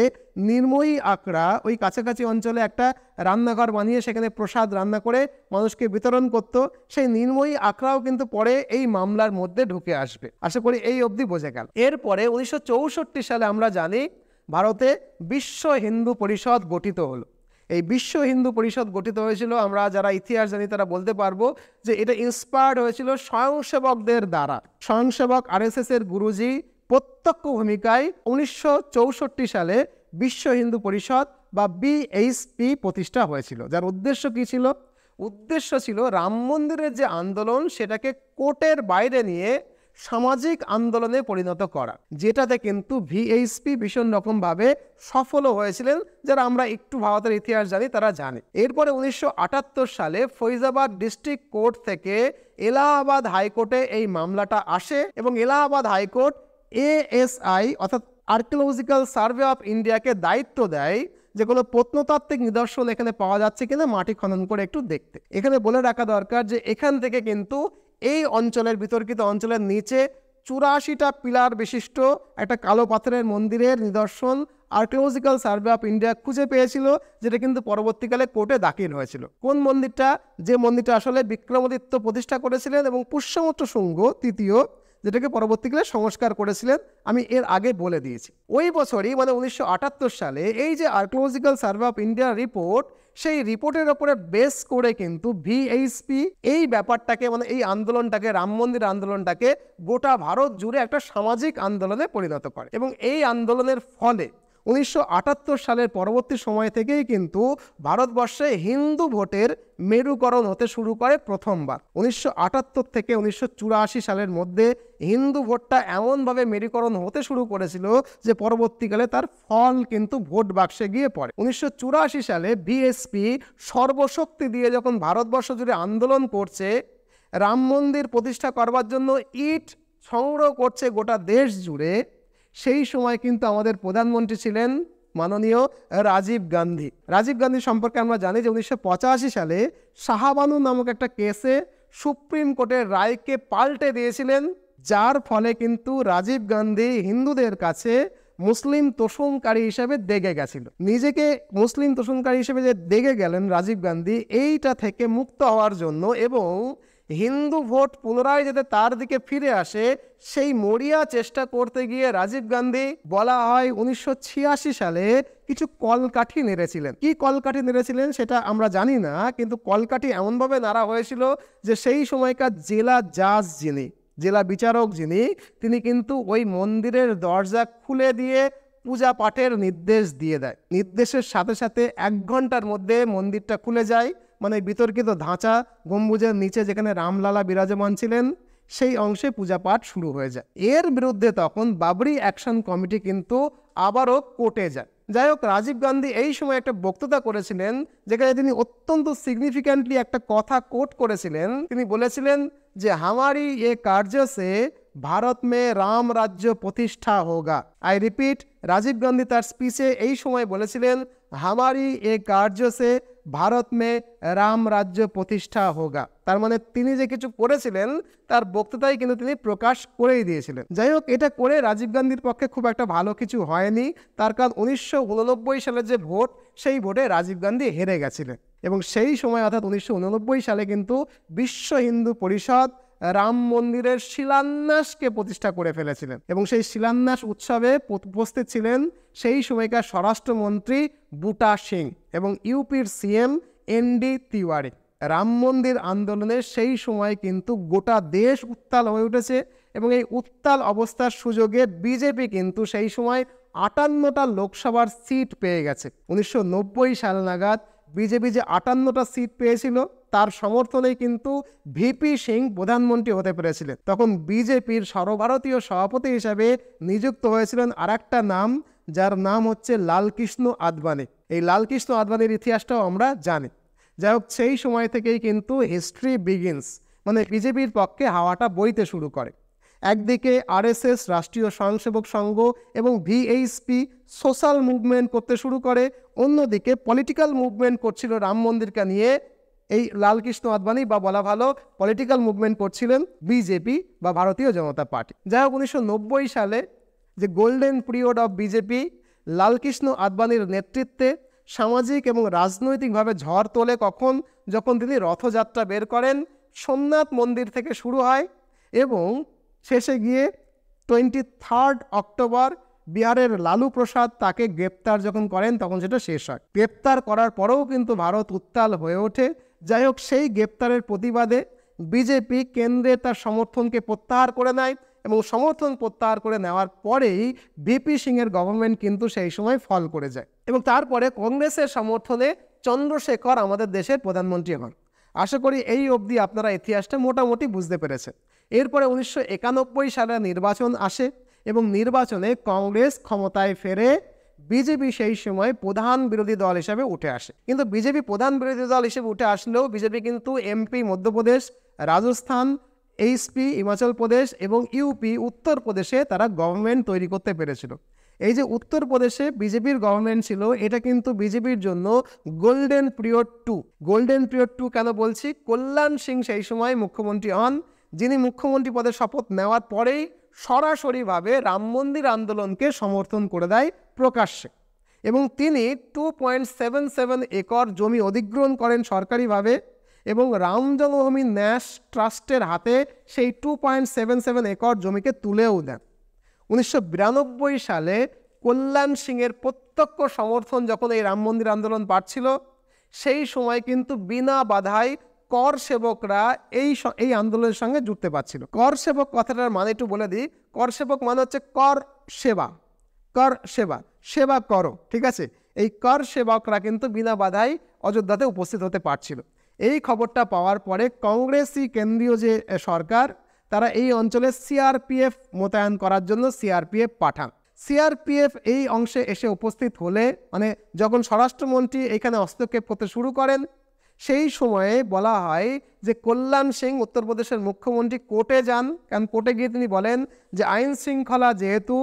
নির্ময়ী আকরা ওই কাছাকাছি অঞ্চলে একটা রান্নাঘর বানিয়ে সেখানে প্রসাদ রান্না করে মানুষকে বিতরণ করত সেই নির্ময়ী আকরাও কিন্তু পরে এই মামলার মধ্যে ঢুকে আসবে আশা করি এই অবধি বোঝে গেল এরপরে উনিশশো সালে আমরা জানি ভারতে বিশ্ব হিন্দু পরিষদ গঠিত হলো এই বিশ্ব হিন্দু পরিষদ গঠিত হয়েছিল আমরা যারা ইতিহাস জানি তারা বলতে পারবো যে এটা ইন্সপায়ার্ড হয়েছিল স্বয়ংসেবকদের দ্বারা স্বয়ংসেবক আর এস এর গুরুজি প্রত্যক্ষ ভূমিকায় উনিশশো সালে বিশ্ব হিন্দু পরিষদ বা বিএইচপি প্রতিষ্ঠা হয়েছিল যার উদ্দেশ্য কী ছিল উদ্দেশ্য ছিল রাম মন্দিরের যে আন্দোলন সেটাকে কোর্টের বাইরে নিয়ে সামাজিক আন্দোলনে পরিণত করা যেটাতে কিন্তু ভিএইচপি ভীষণ রকমভাবে সফলও হয়েছিলেন যারা আমরা একটু ভারতের ইতিহাস জানি তারা জানে এরপরে উনিশশো সালে ফৈজাবাদ ডিস্ট্রিক্ট কোর্ট থেকে এলাহাবাদ হাইকোর্টে এই মামলাটা আসে এবং এলাহাবাদ হাইকোর্ট এএসআই অর্থাৎ আর্কিওলজিক্যাল সার্ভে অফ ইন্ডিয়াকে দায়িত্ব দেয় যে কোনো প্রত্নতাত্ত্বিক নিদর্শন এখানে পাওয়া যাচ্ছে কিনা মাটি খনন করে একটু দেখতে এখানে বলে রাখা দরকার যে এখান থেকে কিন্তু এই অঞ্চলের বিতর্কিত অঞ্চলের নিচে চুরাশিটা পিলার বিশিষ্ট একটা কালো পাথরের মন্দিরের নিদর্শন আর্কিওলজিক্যাল সার্ভে অফ ইন্ডিয়া খুঁজে পেয়েছিল যেটা কিন্তু পরবর্তীকালে কোর্টে দাখিল হয়েছিল কোন মন্দিরটা যে মন্দিরটা আসলে বিক্রমাদিত্য প্রতিষ্ঠা করেছিলেন এবং পুষ্যমত্র শুঙ্গ তৃতীয় যেটাকে পরবর্তীকালে সংস্কার করেছিলেন আমি এর আগে বলে দিয়েছি ওই বছরই মানে উনিশশো সালে এই যে আর্কিওলজিক্যাল সার্ভে অফ ইন্ডিয়ার রিপোর্ট সেই রিপোর্টের ওপরে বেস করে কিন্তু ভিএইচপি এই ব্যাপারটাকে মানে এই আন্দোলনটাকে রাম মন্দির আন্দোলনটাকে গোটা ভারত জুড়ে একটা সামাজিক আন্দোলনে পরিণত করে এবং এই আন্দোলনের ফলে উনিশশো সালের পরবর্তী সময় থেকেই কিন্তু ভারতবর্ষে হিন্দু ভোটের মেরুকরণ হতে শুরু করে প্রথমবার উনিশশো থেকে উনিশশো সালের মধ্যে হিন্দু ভোটটা এমনভাবে মেরুকরণ হতে শুরু করেছিল যে পরবর্তীকালে তার ফল কিন্তু ভোট বাক্সে গিয়ে পড়ে উনিশশো সালে বিএসপি সর্বশক্তি দিয়ে যখন ভারতবর্ষ জুড়ে আন্দোলন করছে রাম মন্দির প্রতিষ্ঠা করবার জন্য ইট সংগ্রহ করছে গোটা দেশ জুড়ে সেই সময় কিন্তু আমাদের প্রধানমন্ত্রী ছিলেন মাননীয় রাজীব গান্ধী রাজীব গান্ধী সম্পর্কে আমরা জানি যে উনিশশো সালে শাহাবানু নামক একটা কেসে সুপ্রিম কোর্টের রায়কে পাল্টে দিয়েছিলেন যার ফলে কিন্তু রাজীব গান্ধী হিন্দুদের কাছে মুসলিম তোষণকারী হিসেবে দেগে গেছিল নিজেকে মুসলিম তোষণকারী হিসেবে যে দেগে গেলেন রাজীব গান্ধী এইটা থেকে মুক্ত হওয়ার জন্য এবং হিন্দু ভোট পুনরায় যাতে তার দিকে ফিরে আসে সেই মরিয়া চেষ্টা করতে গিয়ে রাজীব গান্ধী বলা হয় উনিশশো সালে কিছু কলকাঠি নেড়েছিলেন কি কলকাঠি নেড়েছিলেন সেটা আমরা জানি না কিন্তু কলকাঠি এমনভাবে নাড়া হয়েছিল যে সেই সময়কার জেলা জাজ যিনি জেলা বিচারক যিনি তিনি কিন্তু ওই মন্দিরের দরজা খুলে দিয়ে পূজা পাঠের নির্দেশ দিয়ে দেয় নির্দেশের সাথে সাথে এক ঘন্টার মধ্যে মন্দিরটা খুলে যায় মানে বিতর্কিত ধাঁচা গম্বুজের নিচে যেখানে রামলালা বিরাজমান ছিলেন সেই অংশে পূজা পাঠ শুরু হয়ে যায় এর বিরুদ্ধে তখন বাবরি অ্যাকশন কমিটি কিন্তু আবারও কোটে যায় যাই হোক রাজীব গান্ধী এই সময় একটা বক্তৃতা করেছিলেন যেখানে তিনি অত্যন্ত সিগনিফিক্যান্টলি একটা কথা কোট করেছিলেন তিনি বলেছিলেন যে হামারি এ কার্য সে ভারত মে রাম রাজ্য প্রতিষ্ঠা হোগা আই রিপিট রাজীব গান্ধী তার স্পিচে এই সময় বলেছিলেন হামারি এ কার্য সে ভারত মে রাম রাজ্য প্রতিষ্ঠা হোগা তার মানে তিনি যে কিছু করেছিলেন তার বক্তৃতায় কিন্তু তিনি প্রকাশ করেই দিয়েছিলেন যাই হোক এটা করে রাজীব গান্ধীর পক্ষে খুব একটা ভালো কিছু হয়নি তার কারণ উনিশশো সালের যে ভোট সেই ভোটে রাজীব গান্ধী হেরে গেছিলেন এবং সেই সময় অর্থাৎ উনিশশো সালে কিন্তু বিশ্ব হিন্দু পরিষদ রাম মন্দিরের শিলান্যাসকে প্রতিষ্ঠা করে ফেলেছিলেন এবং সেই শিলান্যাস উৎসবে উপস্থিত ছিলেন সেই সময়কার স্বরাষ্ট্রমন্ত্রী বুটা সিং এবং ইউপির CM N D Tiwari Ram মন্দির আন্দোলনে সেই সময় কিন্তু গোটা দেশ উত্তাল হয়ে উঠেছে এবং এই উত্তাল অবস্থার সুযোগে বিজেপি কিন্তু সেই সময় আটান্নটা লোকসভার সিট পেয়ে গেছে উনিশশো সাল নাগাদ বিজেপি যে আটান্নটা সিট পেয়েছিল তার সমর্থনেই কিন্তু ভিপি সিং প্রধানমন্ত্রী হতে পেরেছিলেন তখন বিজেপির সর্বভারতীয় সভাপতি হিসাবে নিযুক্ত হয়েছিলেন আর একটা নাম যার নাম হচ্ছে লালকৃষ্ণ আদবানি এই লালকৃষ্ণ আদবানির ইতিহাসটাও আমরা জানি যাই হোক সেই সময় থেকেই কিন্তু হিস্ট্রি বিগিনস মানে বিজেপির পক্ষে হাওয়াটা বইতে শুরু করে একদিকে আরএসএস রাষ্ট্রীয় স্বয়ংসেবক সংঘ এবং ভিএইচপি সোশ্যাল মুভমেন্ট করতে শুরু করে অন্যদিকে পলিটিক্যাল মুভমেন্ট করছিল রাম মন্দিরকে নিয়ে এই লালকৃষ্ণ আদবানি বা বলা ভালো পলিটিক্যাল মুভমেন্ট করছিলেন বিজেপি বা ভারতীয় জনতা পার্টি যাই হোক সালে যে golden period of BJP Lalkrishna আদবানির নেতৃত্বে সামাজিক এবং রাজনৈতিকভাবে ঝড় তোলে কখন যখন তিনি রথযাত্রা বের করেন সোমনাথ মন্দির থেকে শুরু হয় এবং শেষে গিয়ে টোয়েন্টি থার্ড অক্টোবর বিহারের লালু প্রসাদ তাকে গ্রেপ্তার যখন করেন তখন সেটা শেষ হয় গ্রেপ্তার করার পরেও কিন্তু ভারত উত্তাল হয়ে ওঠে যাই হোক সেই গ্রেপ্তারের প্রতিবাদে বিজেপি কেন্দ্রে তার সমর্থনকে প্রত্যাহার করে নেয় এবং সমর্থন প্রত্যাহার করে নেওয়ার পরেই বিপি সিংয়ের গভর্নমেন্ট কিন্তু সেই সময় ফল করে যায় এবং তারপরে কংগ্রেসের সমর্থনে চন্দ্রশেখর আমাদের দেশের প্রধানমন্ত্রী হন আশা করি এই অবধি আপনারা ইতিহাসটা মোটামুটি বুঝতে পেরেছেন এরপরে উনিশশো একানব্বই সালে নির্বাচন আসে এবং নির্বাচনে কংগ্রেস ক্ষমতায় ফেরে বিজেপি সেই সময় প্রধান বিরোধী দল হিসেবে উঠে আসে কিন্তু বিজেপি প্রধান বিরোধী দল হিসেবে উঠে আসলেও বিজেপি কিন্তু এমপি মধ্যপ্রদেশ রাজস্থান এইচপি হিমাচল প্রদেশ এবং ইউপি উত্তরপ্রদেশে তারা গভর্নমেন্ট তৈরি করতে পেরেছিল এই যে উত্তরপ্রদেশে বিজেপির গভর্নমেন্ট ছিল এটা কিন্তু বিজেপির জন্য golden period two golden period two কেন বলছি কল্যাণ সিং সেই সময় মুখ্যমন্ত্রী হন যিনি মুখ্যমন্ত্রী পদে শপথ নেওয়ার পরেই সরাসরিভাবে রাম মন্দির আন্দোলনকে সমর্থন করে দেয় প্রকাশ্যে এবং তিনি two point seven seven acre জমি অধিগ্রহণ করেন সরকারিভাবে এবং রাম জন্মভূমি ন্যাশ ট্রাস্টের হাতে সেই two point seven seven acre জমিকে তুলেও দেন উনিশশো সালে কল্যাণ সিংয়ের প্রত্যক্ষ সমর্থন যখন এই রাম মন্দির আন্দোলন পাচ্ছিল সেই সময় কিন্তু বিনা বাধায় কর সেবকরা এই এই আন্দোলনের সঙ্গে যুক্ত পাচ্ছিল কর সেবক কথাটার মানে একটু বলে দিই কর সেবক মানে হচ্ছে কর সেবা কর সেবা সেবা করো ঠিক আছে এই কর সেবকরা কিন্তু বিনা বাধায় অযোধ্যাতে উপস্থিত হতে পারছিল এই খবরটা পাওয়ার পরে কংগ্রেসই কেন্দ্রীয় যে সরকার তারা এই অঞ্চলে সিআরপিএফ মোতায়েন করার জন্য সিআরপিএফ পাঠান সিআরপিএফ এই অংশে এসে উপস্থিত হলে মানে যখন স্বরাষ্ট্রমন্ত্রী এখানে হস্তক্ষেপ করতে শুরু করেন সেই সময়ে বলা হয় যে কল্যাণ সিং উত্তরপ্রদেশের মুখ্যমন্ত্রী কোর্টে যান কারণ কোর্টে গিয়ে তিনি বলেন যে আইন শৃঙ্খলা যেহেতু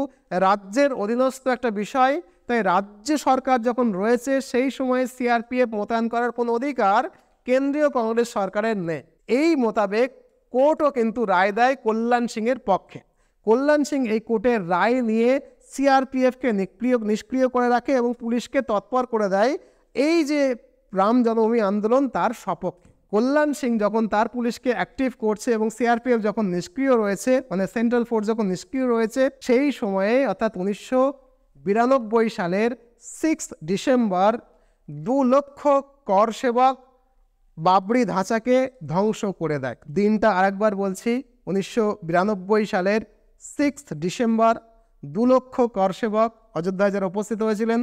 রাজ্যের অধীনস্থ একটা বিষয় তাই রাজ্য সরকার যখন রয়েছে সেই সময়ে সিআরপিএফ মোতায়েন করার কোনো অধিকার কেন্দ্রীয় কংগ্রেস সরকারের নেই এই মোতাবেক কোর্টও কিন্তু রায় দেয় কল্যাণ সিংয়ের পক্ষে কল্যাণ সিং এই কোর্টের রায় নিয়ে সিআরপিএফকে নিষ্ক্রিয় নিষ্ক্রিয় করে রাখে এবং পুলিশকে তৎপর করে দেয় এই যে রাম জন্মভূমি আন্দোলন তার সপক্ষে কল্যাণ সিং যখন তার পুলিশকে অ্যাক্টিভ করছে এবং সিআরপিএফ যখন নিষ্ক্রিয় রয়েছে মানে সেন্ট্রাল ফোর্স যখন নিষ্ক্রিয় রয়েছে সেই সময়ে অর্থাৎ উনিশশো বিরানব্বই সালের সিক্স ডিসেম্বর দু লক্ষ কর সেবক বাবরি ধাঁচাকে ধ্বংস করে দেয় দিনটা আরেকবার বলছি উনিশশো সালের সিক্স ডিসেম্বর দু লক্ষ কর সেবক অযোধ্যায় যারা উপস্থিত হয়েছিলেন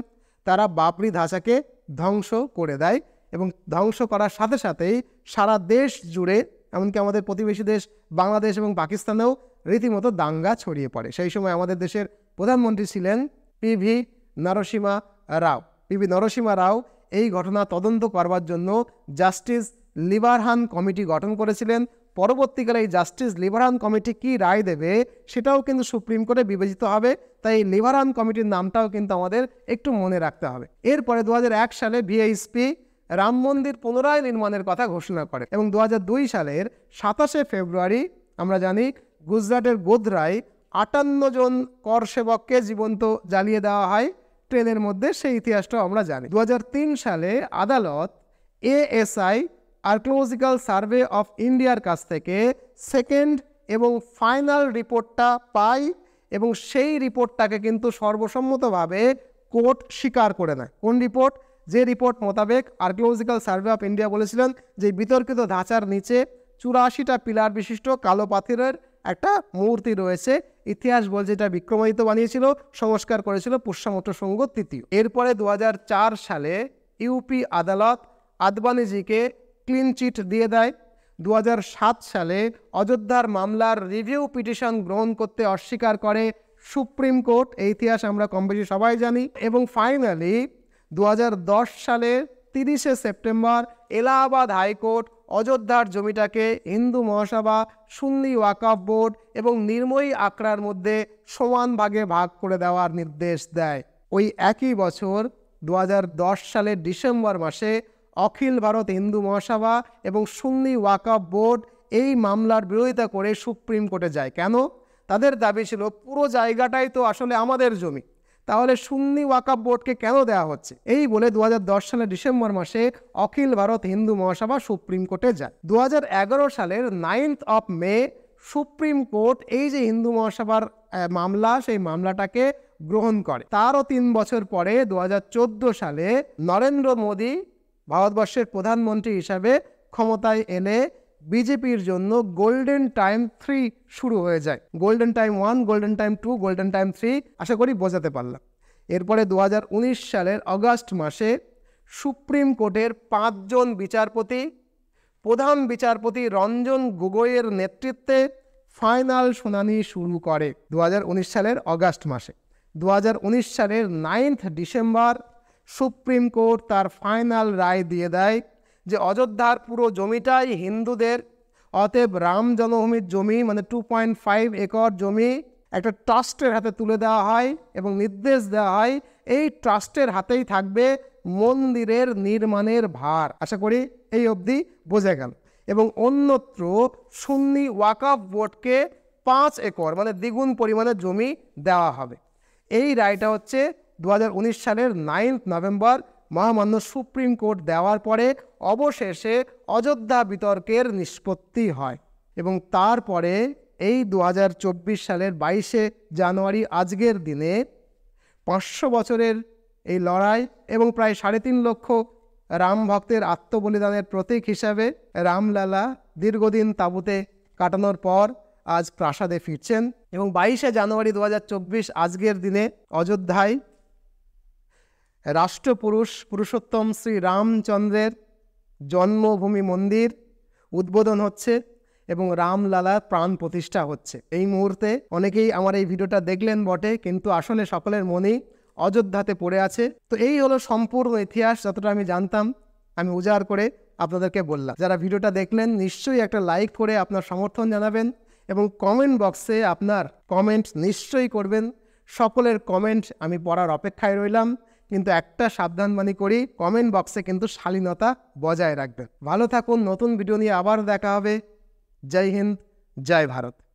তারা বাবরি ধাঁচাকে ধ্বংস করে দেয় এবং ধ্বংস করার সাথে সাথেই সারা দেশ জুড়ে এমনকি আমাদের প্রতিবেশী দেশ বাংলাদেশ এবং পাকিস্তানেও রীতিমতো দাঙ্গা ছড়িয়ে পড়ে সেই সময় আমাদের দেশের প্রধানমন্ত্রী ছিলেন পিভি নরসিমা রাও পিভি নরসিমা রাও এই ঘটনা তদন্ত করবার জন্য জাস্টিস লিবারহান কমিটি গঠন করেছিলেন পরবর্তীকালে এই জাস্টিস লিবারহান কমিটি কি রায় দেবে সেটাও কিন্তু সুপ্রিম কোর্টে বিবেচিত হবে তাই লিবারহান কমিটির নামটাও কিন্তু আমাদের একটু মনে রাখতে হবে এরপরে দু সালে ভিএইচপি রাম মন্দির পুনরায় নির্মাণের কথা ঘোষণা করে এবং দু সালের সাতাশে ফেব্রুয়ারি আমরা জানি গুজরাটের গোধরায় আটান্ন জন কর সেবককে জীবন্ত জ্বালিয়ে দেওয়া হয় ট্রেনের মধ্যে সেই ইতিহাসটাও আমরা জানি দু সালে আদালত এএসআই আর্কোলজিক্যাল সার্ভে অফ ইন্ডিয়ার কাছ থেকে সেকেন্ড এবং ফাইনাল রিপোর্টটা পাই এবং সেই রিপোর্টটাকে কিন্তু সর্বসম্মতভাবে কোর্ট স্বীকার করে নেয় কোন রিপোর্ট যে রিপোর্ট মোতাবেক আর্কোলজিক্যাল সার্ভে অফ ইন্ডিয়া বলেছিলেন যে বিতর্কিত ধাঁচার নিচে চুরাশিটা পিলার বিশিষ্ট কালো পাথরের একটা মূর্তি রয়েছে ইতিহাস বলছে এটা বিক্রমাদিত্য বানিয়েছিল সংস্কার করেছিল পুষ্যামত্র সঙ্গ তৃতীয় এরপরে দু সালে ইউপি আদালত আদবানিজিকে ক্লিন চিট দিয়ে দেয় দু সালে অযোধ্যার মামলার রিভিউ পিটিশন গ্রহণ করতে অস্বীকার করে সুপ্রিম কোর্ট এই ইতিহাস আমরা কম বেশি সবাই জানি এবং ফাইনালি দু সালে তিরিশে সেপ্টেম্বর এলাহাবাদ হাইকোর্ট অযোধ্যার জমিটাকে হিন্দু মহাসভা সুন্নি ওয়াকাফ বোর্ড এবং নির্ময়ী আকড়ার মধ্যে সমান ভাগে ভাগ করে দেওয়ার নির্দেশ দেয় ওই একই বছর দু সালের ডিসেম্বর মাসে অখিল ভারত হিন্দু মহাসভা এবং সুন্নি ওয়াকাফ বোর্ড এই মামলার বিরোধিতা করে সুপ্রিম কোর্টে যায় কেন তাদের দাবি ছিল পুরো জায়গাটাই তো আসলে আমাদের জমি তাহলে সুন্নি ওয়াকাব বোর্ডকে কেন দেওয়া হচ্ছে এই বলে দু সালের ডিসেম্বর মাসে অখিল ভারত হিন্দু মহাসভা সুপ্রিম কোর্টে যায় দু সালের ninth of May supreme court এই যে হিন্দু মহাসভার মামলা সেই মামলাটাকে গ্রহণ করে তারও তিন বছর পরে দু সালে নরেন্দ্র মোদী ভারতবর্ষের প্রধানমন্ত্রী হিসাবে ক্ষমতায় এনে বিজেপির জন্য গোল্ডেন টাইম থ্রি শুরু হয়ে যায় golden time one golden time two golden time three আশা করি বোঝাতে পারলাম এরপরে দু সালের অগাস্ট মাসে সুপ্রিম কোর্টের পাঁচজন বিচারপতি প্রধান বিচারপতি রঞ্জন গগৈয়ের নেতৃত্বে ফাইনাল শুনানি শুরু করে দু সালের অগাস্ট মাসে দু সালের নাইন্থ ডিসেম্বর সুপ্রিম কোর্ট তার ফাইনাল রায় দিয়ে দেয় যে অযোধ্যার পুরো জমিটাই হিন্দুদের অতএব রাম জন্মভূমির জমি মানে টু পয়েন্ট ফাইভ একর জমি একটা ট্রাস্টের হাতে তুলে দেওয়া হয় এবং নির্দেশ দেওয়া হয় এই ট্রাস্টের হাতেই থাকবে মন্দিরের নির্মাণের ভার আশা করি এই অবধি বোঝা গেল এবং অন্যত্র সুন্নি ওয়াকাফ বোর্ডকে পাঁচ একর মানে দ্বিগুণ পরিমাণে জমি দেওয়া হবে এই রায়টা হচ্ছে দু সালের নাইন্থ নভেম্বর মহামান্য সুপ্রিম কোর্ট দেওয়ার পরে অবশেষে অযোধ্যা বিতর্কের নিষ্পত্তি হয় এবং তারপরে এই দু সালের বাইশে জানুয়ারি আজকের দিনে পাঁচশো বছরের এই লড়াই এবং প্রায় সাড়ে তিন লক্ষ রাম ভক্তের আত্মবলিদানের প্রতীক হিসাবে রামলালা দীর্ঘদিন তাঁবুতে কাটানোর পর আজ প্রাসাদে ফিরছেন এবং বাইশে জানুয়ারি দু আজকের দিনে অযোধ্যায় রাষ্ট্রপুরুষ পুরুষোত্তম শ্রী রামচন্দ্রের জন্মভূমি মন্দির উদ্বোধন হচ্ছে এবং রামলালার প্রাণ প্রতিষ্ঠা হচ্ছে এই মুহূর্তে অনেকেই আমার এই ভিডিওটা দেখলেন বটে কিন্তু আসলে সকলের মনেই অযোধ্যাতে পড়ে আছে তো এই হলো সম্পূর্ণ ইতিহাস যতটা আমি জানতাম আমি উজাড় করে আপনাদেরকে বললাম যারা ভিডিওটা দেখলেন নিশ্চয়ই একটা লাইক করে আপনার সমর্থন জানাবেন এবং কমেন্ট বক্সে আপনার কমেন্ট নিশ্চয়ই করবেন সকলের কমেন্ট আমি পড়ার অপেক্ষায় রইলাম কিন্তু একটা সাবধানবাণী করি কমেন্ট বক্সে কিন্তু শালীনতা বজায় রাখবেন ভালো থাকুন নতুন ভিডিও নিয়ে আবার দেখা হবে জয় হিন্দ জয় ভারত